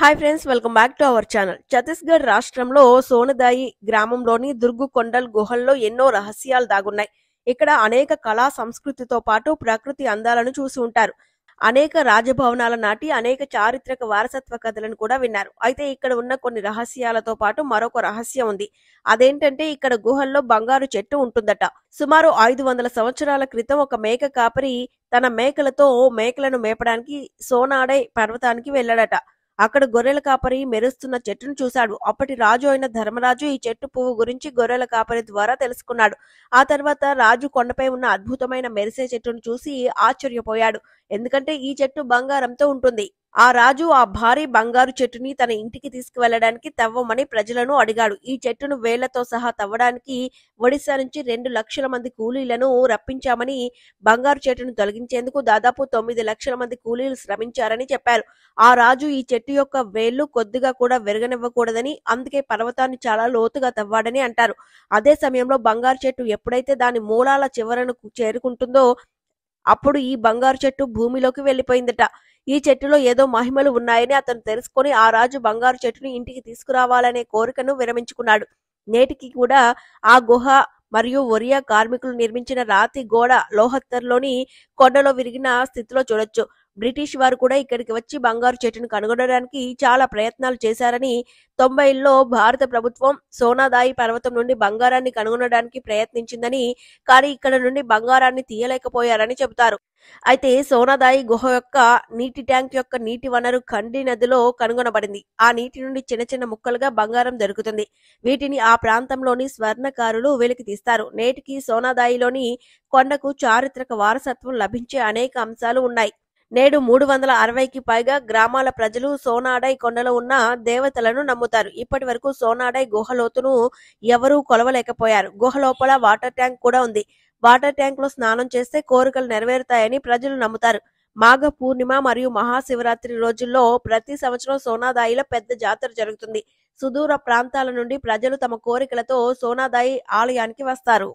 hi friends welcome back to our channel Chhattisgarh రాష్ట్రంలో సోనదాయి గ్రామంలోని దుర్గు కొండల్ గుహల్లో ఎన్నో రహస్యాలు దాగున్నాయి ఇక్కడ అనేక కళా సంస్కృతితో పాటు ప్రకృతి అందాలను చూసి ఉంటారు అనేక రాజభవనాల నాటి అనేక చారిత్రక వారసత్వ కథలను కూడా విన్నారు అయితే ఇక్కడ ఉన్న కొన్ని రహస్యాలతో పాటు మరొక రహస్యం ఉంది అదేంటంటే ఇక్కడ గుహల్లో బంగారు చెట్టు ఉంటుందట సుమారు ఐదు వందల సంవత్సరాల క్రితం ఒక మేక కాపరి తన మేకలతో మేకలను మేపడానికి సోనాడై పర్వతానికి వెళ్ళాడట అక్కడ గొర్రెల కాపరి మెరుస్తున్న చెట్టును చూశాడు అప్పటి రాజు అయిన ధర్మరాజు ఈ చెట్టు పువ్వు గురించి గొర్రెల కాపరి ద్వారా తెలుసుకున్నాడు ఆ తర్వాత రాజు కొండపై ఉన్న అద్భుతమైన మెరిసే చెట్టును చూసి ఆశ్చర్యపోయాడు ఎందుకంటే ఈ చెట్టు బంగారంతో ఉంటుంది ఆ రాజు ఆ భారీ బంగారు చెట్టుని తన ఇంటికి తీసుకువెళ్లడానికి తవ్వమని ప్రజలను అడిగాడు ఈ చెట్టును వేళ్లతో సహా తవ్వడానికి ఒడిశా నుంచి రెండు లక్షల మంది కూలీలను రప్పించామని బంగారు చెట్టును తొలగించేందుకు దాదాపు తొమ్మిది లక్షల మంది కూలీలు శ్రమించారని చెప్పారు ఆ రాజు ఈ చెట్టు యొక్క వేళ్లు కొద్దిగా కూడా విరగనివ్వకూడదని అందుకే పర్వతాన్ని చాలా లోతుగా తవ్వాడని అంటారు అదే సమయంలో బంగారు చెట్టు ఎప్పుడైతే దాని మూలాల చివరను చేరుకుంటుందో అప్పుడు ఈ బంగారు చెట్టు భూమిలోకి వెళ్ళిపోయిందట ఈ చెట్టులో ఏదో మహిమలు ఉన్నాయని అతను తెలుసుకొని ఆ రాజు బంగారు చెట్టును ఇంటికి తీసుకురావాలనే కోరికను విరమించుకున్నాడు నేటికి కూడా ఆ గుహ మరియు ఒరియా కార్మికులు నిర్మించిన రాతి గోడ లోహత్తర్లోని కొండలో విరిగిన స్థితిలో చూడొచ్చు బ్రిటిష్ వారు కూడా ఇక్కడికి వచ్చి బంగారు చెట్టును కనుగొనడానికి చాలా ప్రయత్నాలు చేశారని తొంభైల్లో భారత ప్రభుత్వం సోనాదాయి పర్వతం నుండి బంగారాన్ని కనుగొనడానికి ప్రయత్నించిందని కానీ ఇక్కడ నుండి బంగారాన్ని తీయలేకపోయారని చెబుతారు అయితే సోనాదాయి గుహ యొక్క నీటి ట్యాంక్ యొక్క నీటి వనరు ఖండి నదిలో కనుగొనబడింది ఆ నీటి నుండి చిన్న చిన్న ముక్కలుగా బంగారం దొరుకుతుంది వీటిని ఆ ప్రాంతంలోని స్వర్ణకారులు వెలికి తీస్తారు నేటికి సోనాదాయిలోని కొండకు చారిత్రక వారసత్వం లభించే అనేక అంశాలు ఉన్నాయి నేడు మూడు వందల అరవైకి పైగా గ్రామాల ప్రజలు సోనాడై కొండలో ఉన్న దేవతలను నమ్ముతారు ఇప్పటి వరకు సోనాడై గుహలోతును ఎవరూ కొలవలేకపోయారు గుహ లోపల వాటర్ ట్యాంక్ కూడా ఉంది వాటర్ ట్యాంక్ లో స్నానం చేస్తే కోరికలు నెరవేరుతాయని ప్రజలు నమ్ముతారు మాఘ పూర్ణిమ మరియు మహాశివరాత్రి రోజుల్లో ప్రతి సంవత్సరం సోనాదాయిలో పెద్ద జాతర జరుగుతుంది సుదూర ప్రాంతాల నుండి ప్రజలు తమ కోరికలతో సోనాదాయి ఆలయానికి వస్తారు